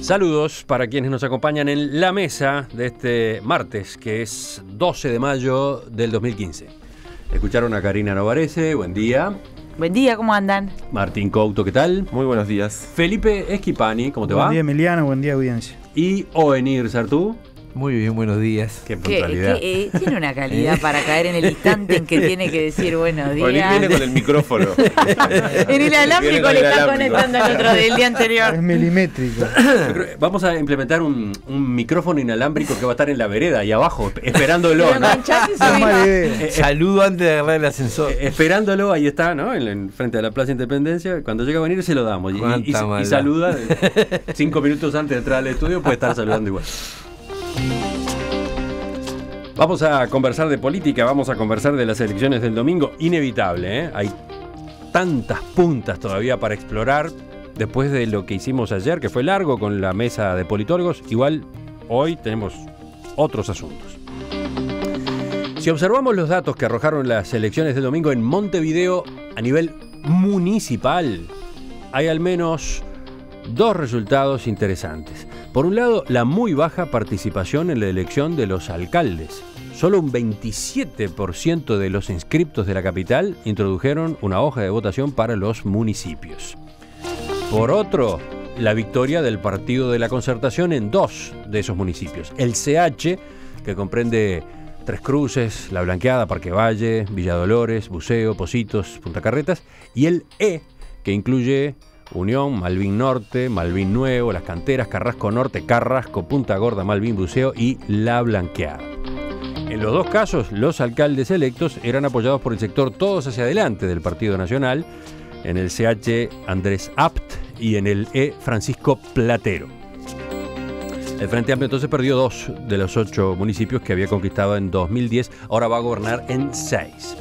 Saludos para quienes nos acompañan en la mesa de este martes, que es 12 de mayo del 2015. Escucharon a Karina Novarese, buen día. Buen día, ¿cómo andan? Martín Couto, ¿qué tal? Muy buenos días. Felipe Esquipani, ¿cómo te va? Buen día, Emiliano, buen día, audiencia. Y Oenir Sartú. Muy bien, buenos días. Eh, tiene una calidad para caer en el instante en que tiene que decir buenos días. viene con el micrófono. en el alámbrico le está conectando El otro del día anterior. Es milimétrico. Vamos a implementar un, micrófono inalámbrico que va a estar en la vereda ahí abajo, esperándolo. Eh, eh, Saludo antes de agarrar el ascensor. esperándolo, ahí está, ¿no? En, frente a la Plaza Independencia. Cuando llega a venir se lo damos. Y, y, saluda cinco minutos antes de entrar al estudio, puede estar saludando igual. Vamos a conversar de política, vamos a conversar de las elecciones del domingo. Inevitable, ¿eh? Hay tantas puntas todavía para explorar después de lo que hicimos ayer, que fue largo con la mesa de politólogos. Igual hoy tenemos otros asuntos. Si observamos los datos que arrojaron las elecciones del domingo en Montevideo a nivel municipal, hay al menos dos resultados interesantes. Por un lado, la muy baja participación en la elección de los alcaldes. Solo un 27% de los inscriptos de la capital introdujeron una hoja de votación para los municipios. Por otro, la victoria del Partido de la Concertación en dos de esos municipios. El CH, que comprende Tres Cruces, La Blanqueada, Parque Valle, Villa Dolores, Buceo, Positos, Punta Carretas, y el E, que incluye Unión, Malvin Norte, Malvin Nuevo, Las Canteras, Carrasco Norte, Carrasco, Punta Gorda, Malvin Buceo y La Blanqueada. En los dos casos, los alcaldes electos eran apoyados por el sector Todos hacia adelante del Partido Nacional, en el CH Andrés Apt y en el E Francisco Platero. El Frente Amplio entonces perdió dos de los ocho municipios que había conquistado en 2010, ahora va a gobernar en seis.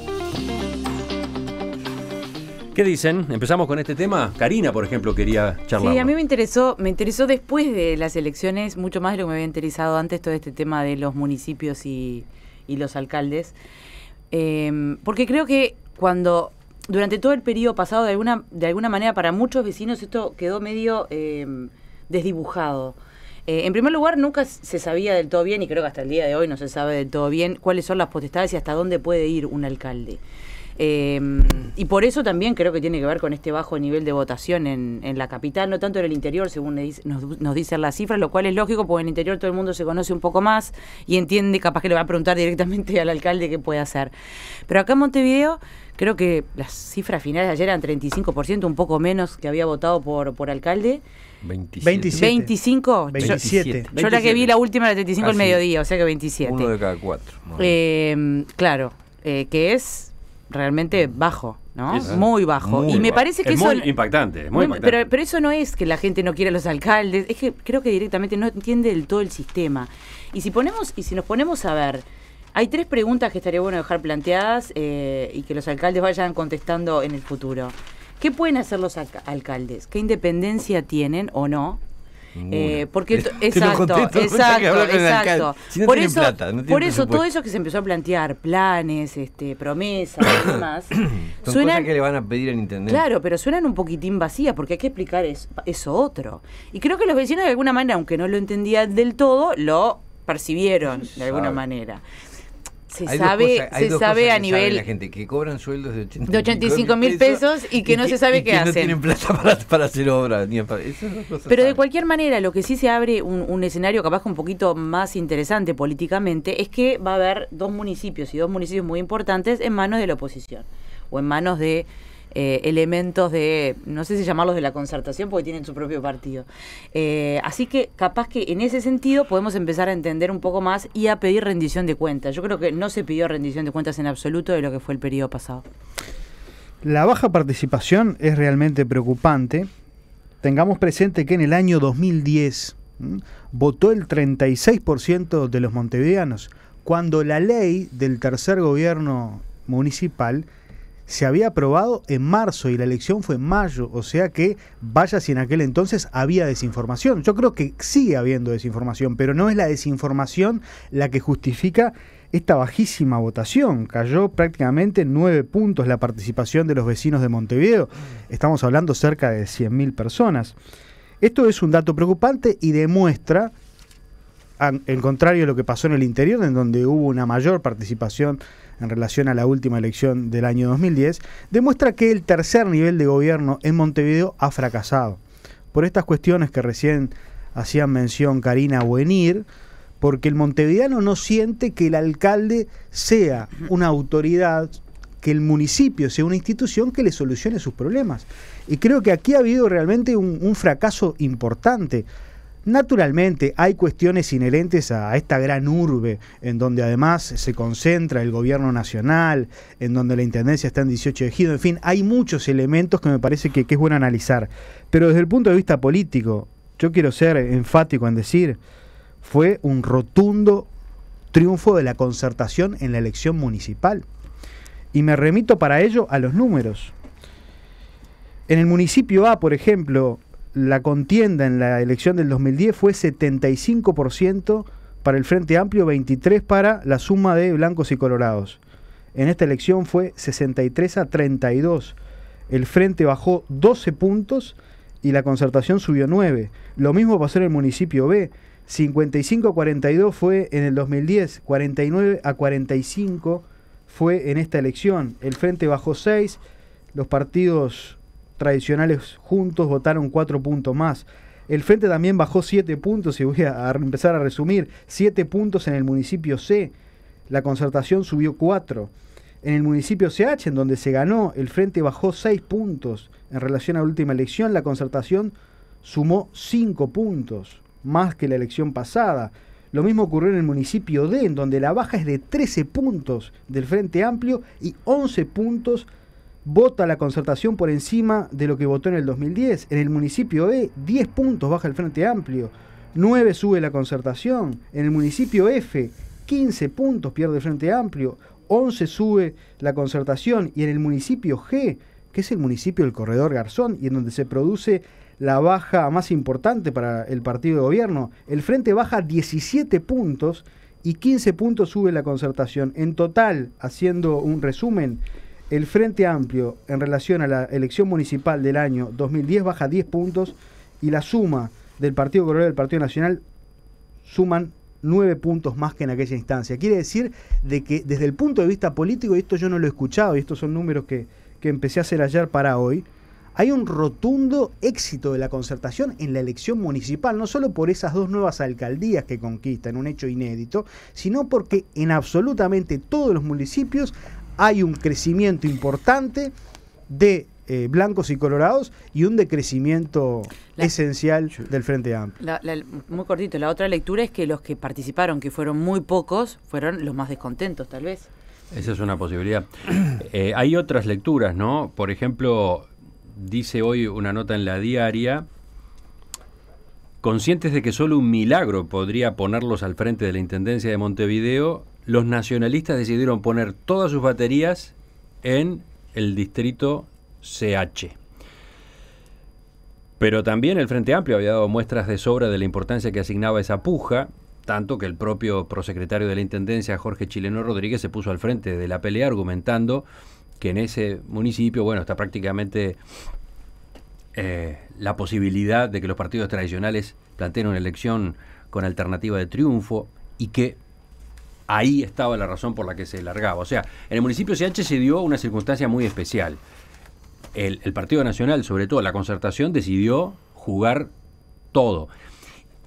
¿Qué dicen? ¿Empezamos con este tema? Karina, por ejemplo, quería charlar. Sí, a mí me interesó, me interesó después de las elecciones mucho más de lo que me había interesado antes todo este tema de los municipios y, y los alcaldes, em, porque creo que cuando durante todo el periodo pasado, de alguna, de alguna manera, para muchos vecinos esto quedó medio em, desdibujado. Eh, en primer lugar, nunca se sabía del todo bien, y creo que hasta el día de hoy no se sabe del todo bien, cuáles son las potestades y hasta dónde puede ir un alcalde. Em, y por eso también creo que tiene que ver con este bajo nivel de votación en, la capital, no tanto en el interior, según nos, dicen las cifras, lo cual es lógico, porque en el interior todo el mundo se conoce un poco más y entiende, capaz que le va a preguntar directamente al alcalde qué puede hacer. Pero acá en Montevideo, creo que las cifras finales de ayer eran 35%, un poco menos que había votado por, por alcalde. 27. 25. 27. Yo, la que vi la última era 35 al mediodía, o sea que 27. Uno de cada cuatro. Em, claro, eh, que es realmente bajo, ¿no? muy bajo. y me parece que es Muy impactante, muy, impactante. Pero, pero, eso no es que la gente no quiera a los alcaldes, es que creo que directamente no entiende del todo el sistema. Y si, ponemos, y si nos ponemos a ver, hay tres preguntas que estaría bueno dejar planteadas eh, y que los alcaldes vayan contestando en el futuro. ¿Qué pueden hacer los alcaldes? ¿Qué independencia tienen o no eh, porque exacto, exacto, exacto. por eso, por eso todo eso que se empezó a plantear, planes, este, promesas y demás, Son cosas que le van a pedir al intendente. Claro, pero suenan un poquitín vacías porque hay que explicar eso, eso otro. Y creo que los vecinos de alguna manera, aunque no lo entendían del todo, lo percibieron de alguna manera se sabe, se sabe a nivel. la gente que cobran sueldos de 85, mil pesos, y que no se sabe qué que hacen. No tienen plata para, hacer obras. Pero de cualquier manera, lo que sí se abre un, un, escenario capaz un poquito más interesante políticamente es que va a haber dos municipios y dos municipios muy importantes en manos de la oposición o en manos de eh, elementos de, no sé si llamarlos de la concertación, porque tienen su propio partido. Eh, así que capaz que en ese sentido podemos empezar a entender un poco más y a pedir rendición de cuentas. Yo creo que no se pidió rendición de cuentas en absoluto de lo que fue el periodo pasado. La baja participación es realmente preocupante. Tengamos presente que en el año 2010 votó el 36% de los montevideanos, cuando la ley del tercer gobierno municipal se había aprobado en marzo y la elección fue en mayo, o sea que vaya si en aquel entonces había desinformación. Yo creo que sigue habiendo desinformación, pero no es la desinformación la que justifica esta bajísima votación. Cayó prácticamente nueve puntos la participación de los vecinos de Montevideo. Estamos hablando cerca de 100.000 personas. Esto es un dato preocupante y demuestra en contrario a lo que pasó en el interior, en donde hubo una mayor participación en relación a la última elección del año 2010, demuestra que el tercer nivel de gobierno en Montevideo ha fracasado. Por estas cuestiones que recién hacían mención Karina Buenir, porque el montevideano no siente que el alcalde sea una autoridad, que el municipio sea una institución que le solucione sus problemas. Y creo que aquí ha habido realmente un, un fracaso importante Naturalmente hay cuestiones inherentes a esta gran urbe, en donde además se concentra el gobierno nacional, en donde la intendencia está en 18 ejidos, en fin, hay muchos elementos que me parece que, es bueno analizar. Pero desde el punto de vista político, yo quiero ser enfático en decir, fue un rotundo triunfo de la concertación en la elección municipal. Y me remito para ello a los números. En el municipio A, por ejemplo, la contienda en la elección del 2010 fue 75% para el Frente Amplio, 23 para la suma de blancos y colorados. En esta elección fue 63 a 32. El Frente bajó 12 puntos y la concertación subió 9. Lo mismo pasó en el municipio B. 55 a 42 fue en el 2010, 49 a 45 fue en esta elección. El Frente bajó 6, los partidos tradicionales juntos votaron cuatro puntos más. El Frente también bajó siete puntos, y voy a, empezar a resumir, siete puntos en el municipio C, la concertación subió cuatro. En el municipio CH, en donde se ganó, el Frente bajó seis puntos. En relación a la última elección, la concertación sumó cinco puntos, más que la elección pasada. Lo mismo ocurrió en el municipio D, en donde la baja es de 13 puntos del Frente Amplio y 11 puntos vota la concertación por encima de lo que votó en el 2010. En el municipio E, 10 puntos baja el Frente Amplio, 9 sube la concertación. En el municipio F, 15 puntos pierde el Frente Amplio, 11 sube la concertación. Y en el municipio G, que es el municipio del Corredor Garzón y en donde se produce la baja más importante para el partido de gobierno, el Frente baja 17 puntos y 15 puntos sube la concertación. En total, haciendo un resumen, el Frente Amplio en relación a la elección municipal del año 2010 baja 10 puntos y la suma del Partido Colorado y del Partido Nacional suman 9 puntos más que en aquella instancia. Quiere decir de que desde el punto de vista político, y esto yo no lo he escuchado, y estos son números que, que empecé a hacer ayer para hoy, hay un rotundo éxito de la concertación en la elección municipal, no solo por esas dos nuevas alcaldías que conquistan, un hecho inédito, sino porque en absolutamente todos los municipios hay un crecimiento importante de eh, blancos y colorados y un decrecimiento esencial del Frente Amplio. muy cortito, la otra lectura es que los que participaron, que fueron muy pocos, fueron los más descontentos tal vez. Esa es una posibilidad. Eh, hay otras lecturas, ¿no? Por ejemplo, dice hoy una nota en la diaria, conscientes de que solo un milagro podría ponerlos al frente de la Intendencia de Montevideo, los nacionalistas decidieron poner todas sus baterías en el distrito CH. Pero también el Frente Amplio había dado muestras de sobra de la importancia que asignaba esa puja, tanto que el propio prosecretario de la Intendencia, Jorge Chileno Rodríguez, se puso al frente de la pelea argumentando que en ese municipio, bueno, está prácticamente eh, la posibilidad de que los partidos tradicionales planteen una elección con alternativa de triunfo y que ahí estaba la razón por la que se largaba. O sea, en el municipio CH se dio una circunstancia muy especial. El, el Partido Nacional, sobre todo la concertación, decidió jugar todo.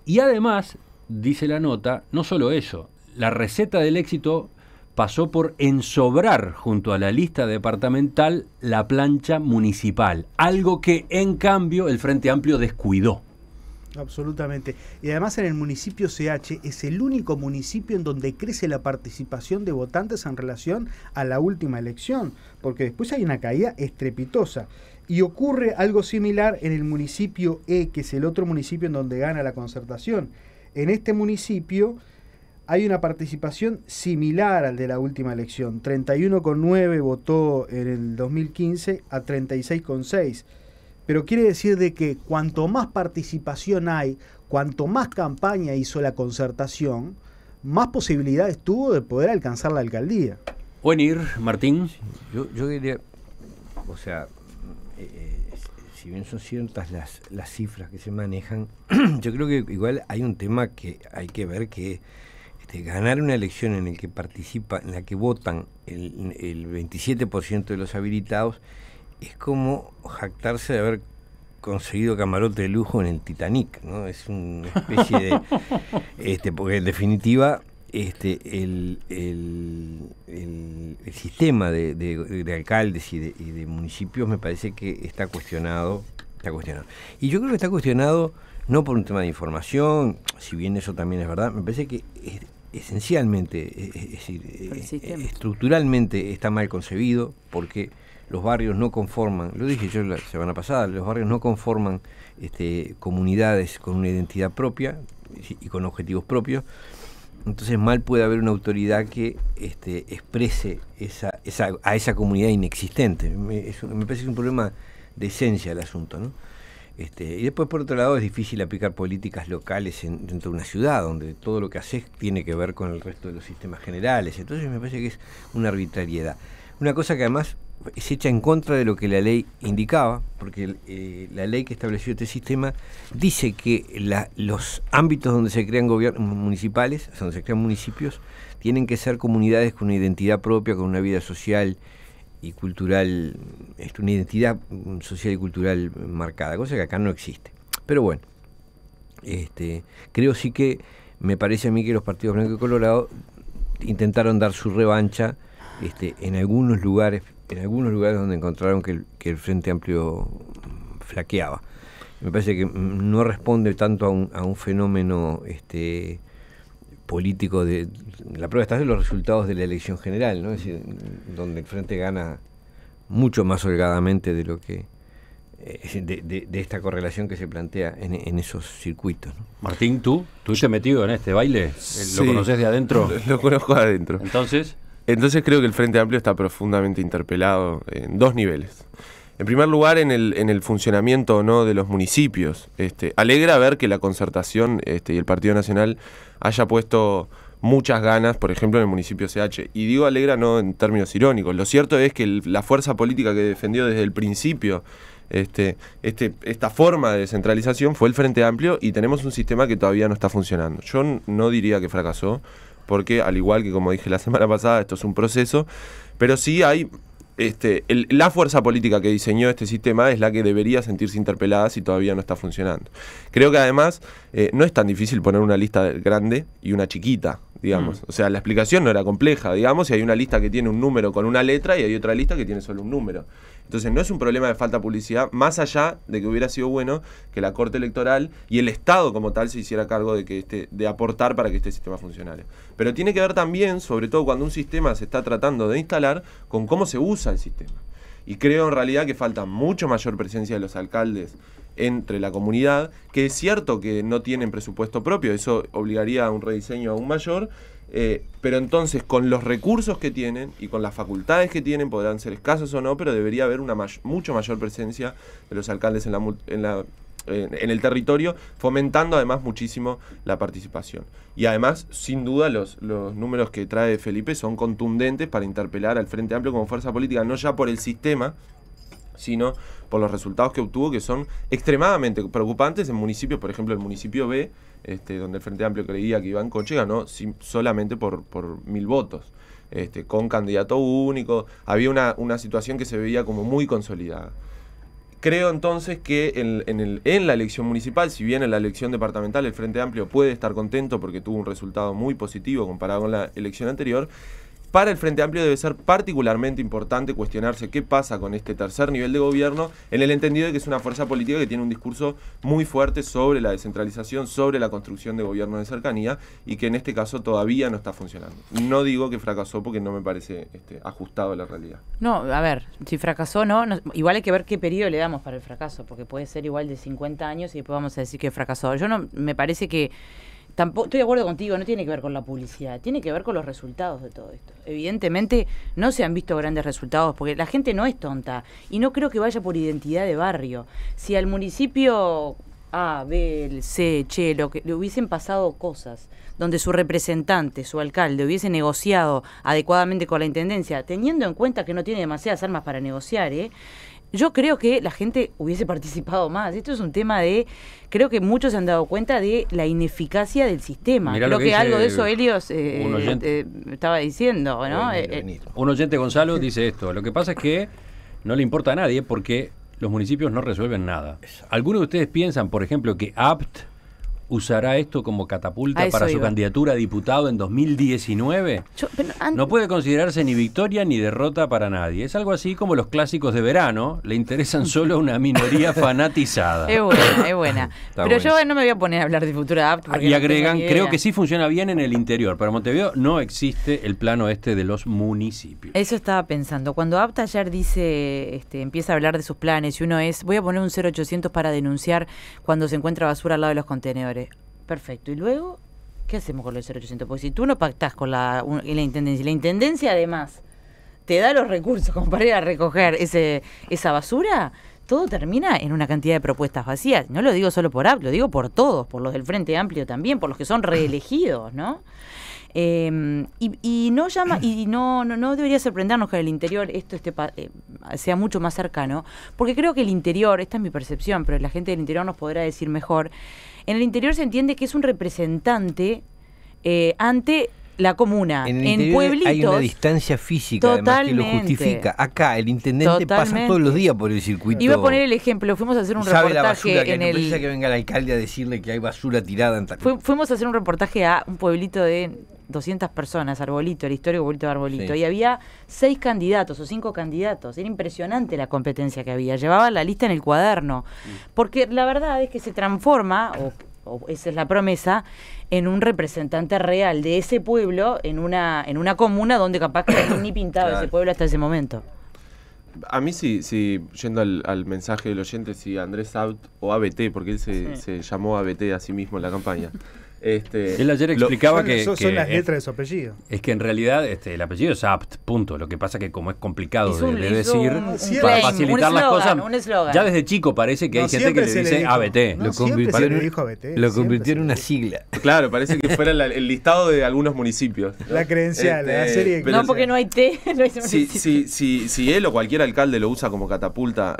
Y además, dice la nota, no solo eso, la receta del éxito pasó por ensobrar junto a la lista departamental la plancha municipal, algo que en cambio el Frente Amplio descuidó. Absolutamente. Y además en el municipio CH es el único municipio en donde crece la participación de votantes en relación a la última elección, porque después hay una caída estrepitosa. Y ocurre algo similar en el municipio E, que es el otro municipio en donde gana la concertación. En este municipio hay una participación similar al de la última elección. 31,9 votó en el 2015 a 36,6 pero quiere decir de que cuanto más participación hay, cuanto más campaña hizo la concertación, más posibilidades tuvo de poder alcanzar la alcaldía. Buen ir, Martín. Yo, yo diría, o sea, eh, eh, si bien son ciertas las, las cifras que se manejan, yo creo que igual hay un tema que hay que ver que este, ganar una elección en la el que participa, en la que votan el, el 27% de los habilitados, es como jactarse de haber conseguido camarote de lujo en el Titanic, ¿no? Es una especie de. este, porque en definitiva. Este, el, sistema de, alcaldes y de, municipios me parece que está cuestionado está cuestionado. Y yo creo que está cuestionado no por un tema de información, si bien eso también es verdad, me parece que esencialmente, es eh, estructuralmente está mal concebido porque los barrios no conforman, lo dije yo la semana pasada, los barrios no conforman este, comunidades con una identidad propia y con objetivos propios. Entonces mal puede haber una autoridad que este, exprese esa, a esa comunidad inexistente. Me, parece que es un problema de esencia el asunto. ¿no? Este, y después, por otro lado, es difícil aplicar políticas locales dentro de una ciudad, donde todo lo que haces tiene que ver con el resto de los sistemas generales. Entonces me parece que es una arbitrariedad. Una cosa que además es hecha en contra de lo que la ley indicaba, porque eh, la ley que estableció este sistema dice que los ámbitos donde se crean gobiernos municipales, donde se crean municipios, tienen que ser comunidades con una identidad propia, con una vida social y cultural, este, una identidad social y cultural marcada, cosa que acá no existe. Pero bueno, este, creo sí que me parece a mí que los partidos blanco y colorado intentaron dar su revancha este, en algunos lugares en algunos lugares donde encontraron que el, Frente Amplio flaqueaba. Me parece que no responde tanto a un, fenómeno este, político de la prueba está de los resultados de la elección general, ¿no? donde el frente gana mucho más holgadamente de lo que eh, de, esta correlación que se plantea en, esos circuitos. Martín, tú, tú te metido en este baile, ¿lo conoces de adentro? Lo, lo conozco de adentro. Entonces, entonces creo que el Frente Amplio está profundamente interpelado en dos niveles. En primer lugar, en el, funcionamiento o no de los municipios. Este, alegra ver que la concertación este, y el Partido Nacional haya puesto muchas ganas, por ejemplo, en el municipio CH. Y digo alegra no en términos irónicos. Lo cierto es que la fuerza política que defendió desde el principio este, este, esta forma de descentralización fue el Frente Amplio y tenemos un sistema que todavía no está funcionando. Yo no diría que fracasó porque al igual que como dije la semana pasada, esto es un proceso, pero sí hay este, la fuerza política que diseñó este sistema es la que debería sentirse interpelada si todavía no está funcionando. Creo que además eh, no es tan difícil poner una lista grande y una chiquita, digamos. Mm. O sea, la explicación no era compleja, digamos, y hay una lista que tiene un número con una letra y hay otra lista que tiene solo un número. Entonces no es un problema de falta de publicidad, más allá de que hubiera sido bueno que la Corte Electoral y el Estado como tal se hiciera cargo de, que este, de aportar para que este sistema funcionara. Pero tiene que ver también, sobre todo cuando un sistema se está tratando de instalar, con cómo se usa el sistema. Y creo en realidad que falta mucho mayor presencia de los alcaldes entre la comunidad, que es cierto que no tienen presupuesto propio, eso obligaría a un rediseño aún mayor, eh, pero entonces, con los recursos que tienen y con las facultades que tienen, podrán ser escasos o no, pero debería haber una mucho mayor presencia de los alcaldes en la, en la en el territorio, fomentando además muchísimo la participación. Y además, sin duda, los, los números que trae Felipe son contundentes para interpelar al Frente Amplio como fuerza política, no ya por el sistema, sino por los resultados que obtuvo, que son extremadamente preocupantes en municipios, por ejemplo, el municipio B, este, donde el Frente Amplio creía que en Coche ganó solamente por, mil votos. Este, con candidato único, había una, situación que se veía como muy consolidada. Creo entonces que en, la elección municipal, si bien en la elección departamental el Frente Amplio puede estar contento porque tuvo un resultado muy positivo comparado con la elección anterior, para el Frente Amplio debe ser particularmente importante cuestionarse qué pasa con este tercer nivel de gobierno, en el entendido de que es una fuerza política que tiene un discurso muy fuerte sobre la descentralización, sobre la construcción de gobierno de cercanía y que en este caso todavía no está funcionando. No digo que fracasó porque no me parece este, ajustado a la realidad. No, a ver, si fracasó no, no, igual hay que ver qué periodo le damos para el fracaso, porque puede ser igual de 50 años y después vamos a decir que fracasó. Yo no, me parece que tampoco estoy de acuerdo contigo, no tiene que ver con la publicidad, tiene que ver con los resultados de todo esto. Evidentemente no se han visto grandes resultados porque la gente no es tonta y no creo que vaya por identidad de barrio. Si al municipio A, B, C, Che, lo que le hubiesen pasado cosas donde su representante, su alcalde hubiese negociado adecuadamente con la intendencia, teniendo en cuenta que no tiene demasiadas armas para negociar, ¿eh? yo creo que la gente hubiese participado más. Esto es un tema de, creo que muchos se han dado cuenta de la ineficacia del sistema. Lo creo que, algo de eso Helios eh, eh, estaba diciendo, ¿no? Eh, un oyente Gonzalo dice esto, lo que pasa es que no le importa a nadie porque los municipios no resuelven nada. ¿Algunos de ustedes piensan, por ejemplo, que APT usará esto como catapulta para su candidatura a diputado en 2019? no puede considerarse ni victoria ni derrota para nadie. Es algo así como los clásicos de verano, le interesan solo a una minoría fanatizada. Es buena, es buena. pero yo no me voy a poner a hablar de futura app. Y agregan, creo que sí funciona bien en el interior. Para Montevideo no existe el plano este de los municipios. Eso estaba pensando. Cuando apta ayer dice, este, empieza a hablar de sus planes y uno es, voy a poner un 0800 para denunciar cuando se encuentra basura al lado de los contenedores. Perfecto. ¿Y luego qué hacemos con los 0800? pues si tú no pactás con la, intendencia, y la intendencia además te da los recursos como para ir a recoger ese, esa basura, todo termina en una cantidad de propuestas vacías. No lo digo solo por AP, lo digo por todos, por los del Frente Amplio también, por los que son reelegidos, ¿no? Em, y, no llama y no, no, no debería sorprendernos que en el interior esto esté eh, sea mucho más cercano, porque creo que el interior, esta es mi percepción, pero la gente del interior nos podrá decir mejor, en el interior se entiende que es un representante eh, ante la comuna, en, en pueblitos. Hay una distancia física además, que lo justifica. Acá el intendente pasa todos los días por el circuito. Iba a poner el ejemplo, fuimos a hacer un ¿Sabe reportaje que en no el. que venga el alcalde a decirle que hay basura tirada en Fuimos a hacer un reportaje a un pueblito de 200 personas, Arbolito, el histórico pueblito de Arbolito, y había seis candidatos o cinco candidatos. Era impresionante la competencia que había. llevaba la lista en el cuaderno. Porque la verdad es que se transforma, o esa es la promesa, en un representante real de ese pueblo en una, en una comuna donde capaz que ni pintado ese pueblo hasta ese momento. A mí sí, sí yendo al, mensaje del oyente, si Andrés Abt o ABT, porque él se, se llamó ABT a sí mismo en la campaña. Este, él ayer explicaba que, son, las letras de su apellido. Es que en realidad este, el apellido es apt, punto. Lo que pasa que como es complicado de, decir, para facilitar las cosas, ya desde chico parece que hay gente que le dice ABT. lo, convirtió, en una sigla. Claro, parece que fuera el listado de algunos municipios. La credencial, la este, serie. no, porque no hay T, no hay si, si, él o cualquier alcalde lo usa como catapulta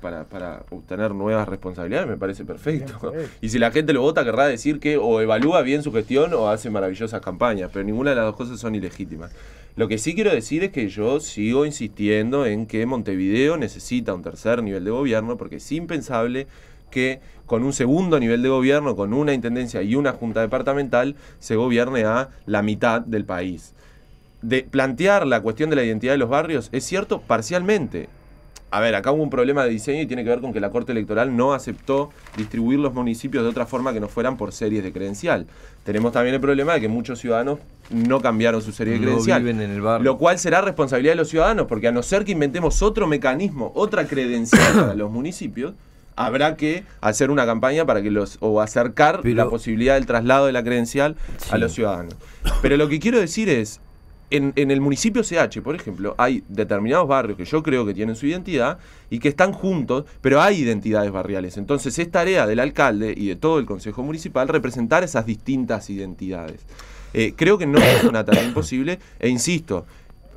para, obtener nuevas responsabilidades, me parece perfecto. Y si la gente lo vota, querrá decir que o evaluar evalúa bien su gestión o hace maravillosas campañas, pero ninguna de las dos cosas son ilegítimas. Lo que sí quiero decir es que yo sigo insistiendo en que Montevideo necesita un tercer nivel de gobierno porque es impensable que con un segundo nivel de gobierno, con una intendencia y una junta departamental, se gobierne a la mitad del país. De plantear la cuestión de la identidad de los barrios es cierto parcialmente, a ver, acá hubo un problema de diseño y tiene que ver con que la Corte Electoral no aceptó distribuir los municipios de otra forma que no fueran por series de credencial. Tenemos también el problema de que muchos ciudadanos no cambiaron su serie de credencial. en el Lo cual será responsabilidad de los ciudadanos, porque a no ser que inventemos otro mecanismo, otra credencial para los municipios, habrá que hacer una campaña para que los o acercar la posibilidad del traslado de la credencial a los ciudadanos. Pero lo que quiero decir es, en, el municipio CH, por ejemplo, hay determinados barrios que yo creo que tienen su identidad y que están juntos, pero hay identidades barriales. Entonces es tarea del alcalde y de todo el Consejo Municipal representar esas distintas identidades. Eh, creo que no es una tarea imposible e insisto,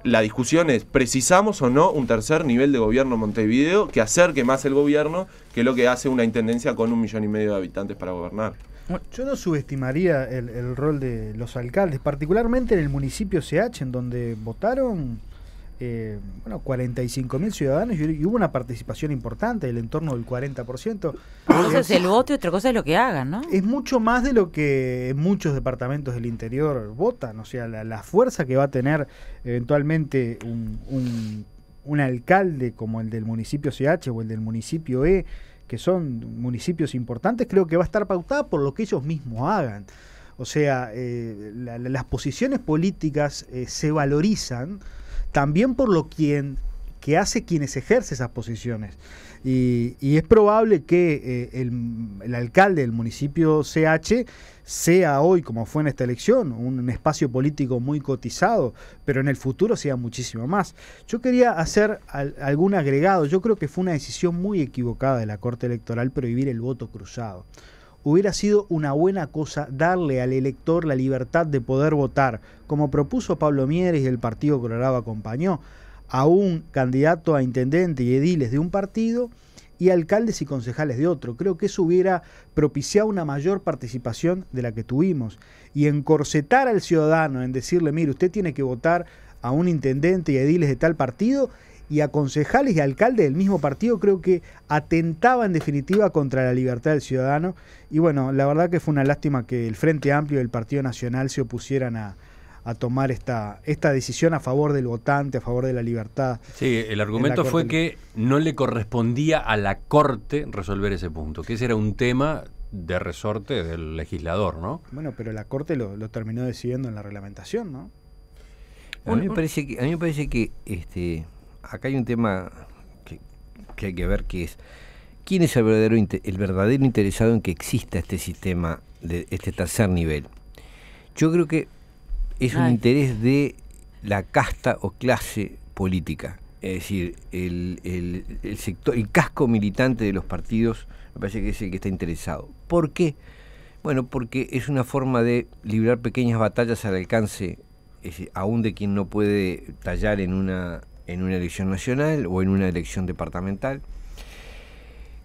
la discusión es, ¿precisamos o no un tercer nivel de gobierno Montevideo que acerque más el gobierno que lo que hace una intendencia con un millón y medio de habitantes para gobernar? Yo no subestimaría el, el, rol de los alcaldes, particularmente en el municipio CH, en donde votaron eh, bueno, 45 mil ciudadanos y, hubo una participación importante del entorno del 40%. Una cosa es el voto y otra cosa es lo que hagan, ¿no? Es mucho más de lo que muchos departamentos del interior votan, o sea, la, fuerza que va a tener eventualmente un alcalde como el del municipio CH o el del municipio E que son municipios importantes, creo que va a estar pautada por lo que ellos mismos hagan. O sea, eh, las posiciones políticas eh, se valorizan también por lo quien, que hace quienes ejercen esas posiciones y, es probable que eh, el, alcalde del municipio CH sea hoy, como fue en esta elección, un, espacio político muy cotizado, pero en el futuro sea muchísimo más. Yo quería hacer algún agregado, yo creo que fue una decisión muy equivocada de la Corte Electoral prohibir el voto cruzado hubiera sido una buena cosa darle al elector la libertad de poder votar, como propuso Pablo Mieres y el Partido Colorado acompañó, a un candidato a intendente y ediles de un partido y alcaldes y concejales de otro. Creo que eso hubiera propiciado una mayor participación de la que tuvimos. Y encorsetar al ciudadano en decirle, mire, usted tiene que votar a un intendente y a ediles de tal partido y a concejales y alcaldes del mismo partido, creo que atentaba en definitiva contra la libertad del ciudadano. Y bueno, la verdad que fue una lástima que el Frente Amplio y el Partido Nacional se opusieran a, a tomar esta, esta decisión a favor del votante, a favor de la libertad. Sí, el argumento fue que no le correspondía a la Corte resolver ese punto, que ese era un tema de resorte del legislador, ¿no? Bueno, pero la Corte lo, terminó decidiendo en la reglamentación, ¿no? A mí me parece que, a mí parece que este, acá hay un tema que, hay que ver que es quién es el verdadero, el verdadero interesado en que exista este sistema, de este tercer nivel. Yo creo que es un interés de la casta o clase política. Es decir, el, sector, el casco militante de los partidos me parece que es el que está interesado. ¿Por qué? Bueno, porque es una forma de librar pequeñas batallas al alcance, aún de quien no puede tallar en una, en una elección nacional o en una elección departamental.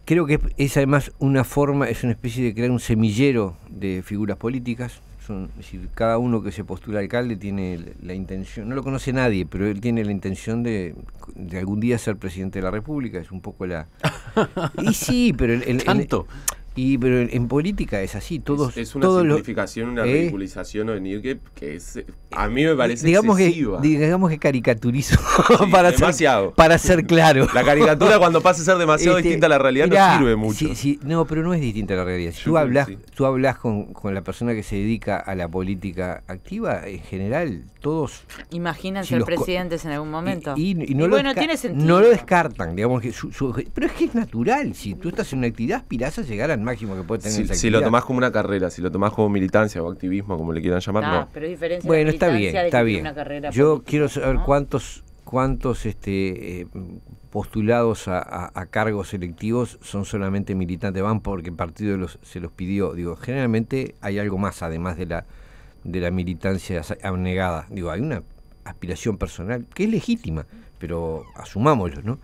Creo que es además una forma, es una especie de crear un semillero de figuras políticas son, cada uno que se postula alcalde tiene la intención, no lo conoce nadie, pero él tiene la intención de, algún día ser presidente de la República, es un poco la... y sí, pero pero en, política es así, todos es, una simplificación, una ¿Eh? ridiculización o que, que es a mí me parece digamos excesiva. digamos que caricaturizo para demasiado. Ser, para ser claro. La caricatura cuando pasa a ser demasiado este, distinta a la realidad no sirve mucho. Sí, sí, no, pero no es distinta a la realidad. Si tú hablas tú hablas con, la persona que se dedica a la política activa en general, todos imaginan ser presidentes en algún momento. Y, no, lo descartan, digamos que pero es que es natural, si tú estás en una actividad aspirás a llegar a máximo que puede tener. Si, lo tomás como una carrera, si lo tomás como militancia o activismo, como le quieran llamar, ah, bueno, está bien, está bien. Yo quiero saber cuántos cuántos este, eh, postulados a, cargos electivos son solamente militantes, van porque el partido se los pidió. Digo, generalmente hay algo más además de la, de la militancia abnegada. Digo, hay una aspiración personal que es legítima, pero asumámoslo, ¿no?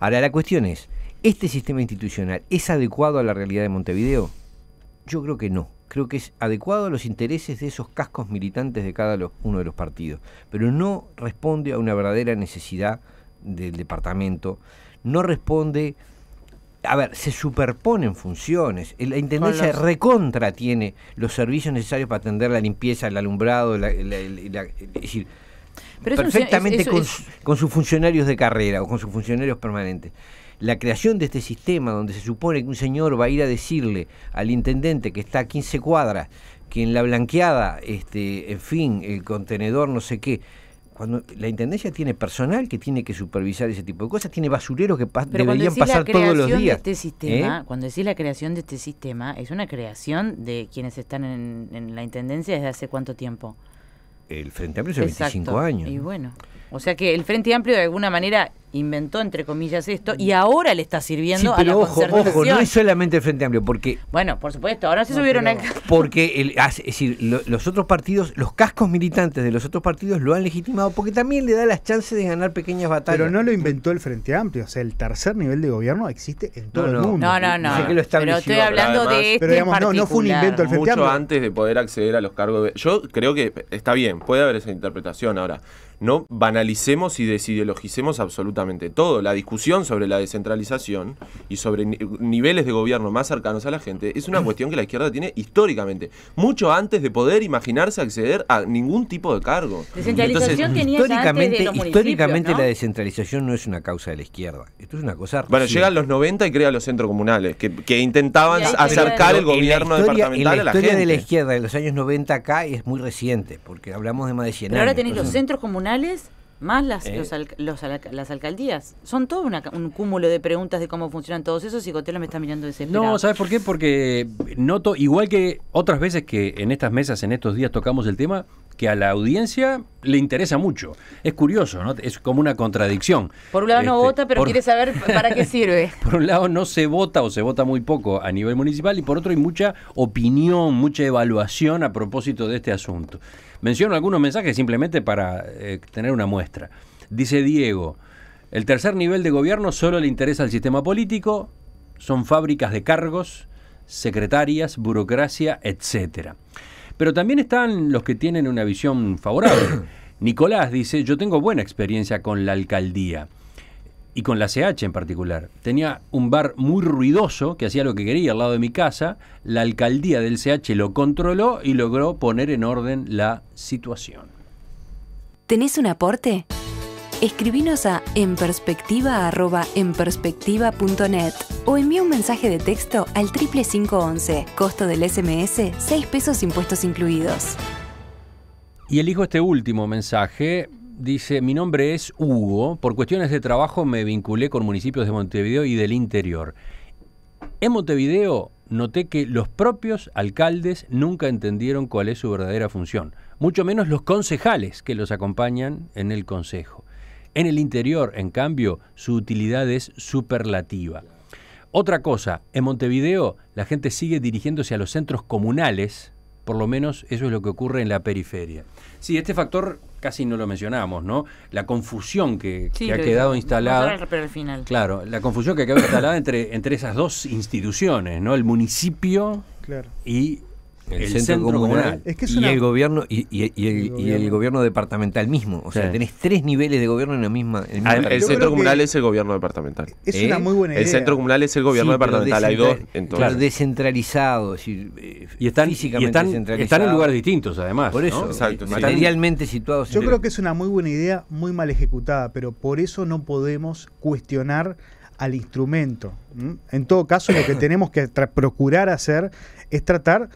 Ahora, la cuestión es, ¿Este sistema institucional es adecuado a la realidad de Montevideo? Yo creo que no. Creo que es adecuado a los intereses de esos cascos militantes de cada uno de los partidos, pero no responde a una verdadera necesidad del departamento, no responde a ver, se superponen funciones. La intendencia recontra tiene los servicios necesarios para atender la limpieza, el alumbrado, es decir, perfectamente con sus funcionarios de carrera o con sus funcionarios permanentes la creación de este sistema donde se supone que un señor va a ir a decirle al intendente que está a 15 cuadras, que en la blanqueada, este, en fin, el contenedor no sé qué, cuando la intendencia tiene personal que tiene que supervisar ese tipo de cosas, tiene basureros que deberían pasar todos los días. De este sistema, ¿eh? Cuando decís la creación de este sistema, es una creación de quienes están en, la intendencia desde hace cuánto tiempo. El Frente Amplio hace 25 años. Y bueno. O sea que el Frente Amplio de alguna manera inventó entre comillas esto y mm. ahora le está sirviendo a la ojo, ojo, no es solamente el Frente Amplio, porque bueno, por supuesto, ahora se subieron al porque el, ah, es decir, los otros partidos, los cascos militantes de los otros partidos lo han legitimado porque también le da las chances de ganar pequeñas batallas. Pero no lo inventó el Frente Amplio, o sea, el tercer nivel de gobierno existe en todo el mundo. No, no, no. pero estoy hablando de este no, fue un invento el Frente Mucho antes de poder acceder a los cargos. De... Yo creo que está bien, puede haber esa interpretación ahora no banalicemos y desideologicemos absolutamente todo. La discusión sobre la descentralización y sobre niveles de gobierno más cercanos a la gente es una cuestión que la izquierda tiene históricamente, mucho antes de poder imaginarse acceder a ningún tipo de cargo. Entonces, históricamente, históricamente la descentralización no es una causa de la izquierda. Esto es una cosa. Bueno, llega llegan los 90 y crea los centros comunales, que, intentaban acercar el gobierno departamental a la gente. La historia de la izquierda de los años 90 acá es muy reciente, porque hablamos de más de 100 Ahora los centros comunales más las, eh. las alcaldías. Son todo un cúmulo de preguntas de cómo funcionan todos esos y Cotelo me está mirando desesperado. No, ¿sabes por qué? Porque noto, igual que otras veces que en estas mesas, en estos días tocamos el tema, que a la audiencia le interesa mucho. Es curioso, ¿no? Es como una contradicción. Por un lado no este, vota, pero quiere saber para qué sirve. por un lado no se vota o se vota muy poco a nivel municipal y por otro hay mucha opinión, mucha evaluación a propósito de este asunto. Menciono algunos mensajes simplemente para eh, tener una muestra. Dice Diego, el tercer nivel de gobierno solo le interesa al sistema político, son fábricas de cargos, secretarias, burocracia, etcétera. Pero también están los que tienen una visión favorable. Nicolás dice, yo tengo buena experiencia con la alcaldía y con la CH en particular. Tenía un bar muy ruidoso que hacía lo que quería al lado de mi casa. La alcaldía del CH lo controló y logró poner en orden la situación. ¿Tenés un aporte? Escribinos a enperspectiva.enperspectiva.net o envía un mensaje de texto al triple 511 Costo del SMS, 6 pesos impuestos incluidos. Y elijo este último mensaje. Dice, mi nombre es Hugo. Por cuestiones de trabajo me vinculé con municipios de Montevideo y del interior. En Montevideo noté que los propios alcaldes nunca entendieron cuál es su verdadera función, mucho menos los concejales que los acompañan en el consejo. En el interior, en cambio, su utilidad es superlativa. Otra cosa, en Montevideo la gente sigue dirigiéndose a los centros comunales, por lo menos eso es lo que ocurre en la periferia. Sí, este factor casi no lo mencionamos, ¿no? La confusión que, ha quedado instalada. Al final. Claro, la confusión que ha quedado instalada entre, entre esas dos instituciones, ¿no? El municipio y el, centro, comunal, y el gobierno y, el, gobierno. departamental mismo o sea tenés tres niveles de gobierno en la misma el, ah, centro comunal es el gobierno departamental es una ¿Eh? muy buena idea el centro comunal es el gobierno departamental hay dos descentralizado eh, y están físicamente están, en lugares distintos además por eso Exacto, materialmente situados yo creo que es una muy buena idea muy mal ejecutada pero por eso no podemos cuestionar al instrumento. En todo caso, lo que tenemos que procurar hacer es tratar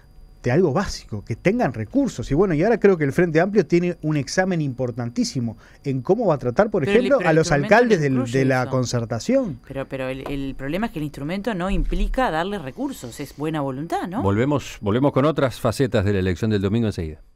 de algo básico, que tengan recursos. Y bueno, y ahora creo que el Frente Amplio tiene un examen importantísimo en cómo va a tratar, por ejemplo, a los alcaldes de la concertación. Pero, pero el, problema es que el instrumento no implica darle recursos, es buena voluntad, ¿no? Volvemos, volvemos con otras facetas de la elección del domingo enseguida.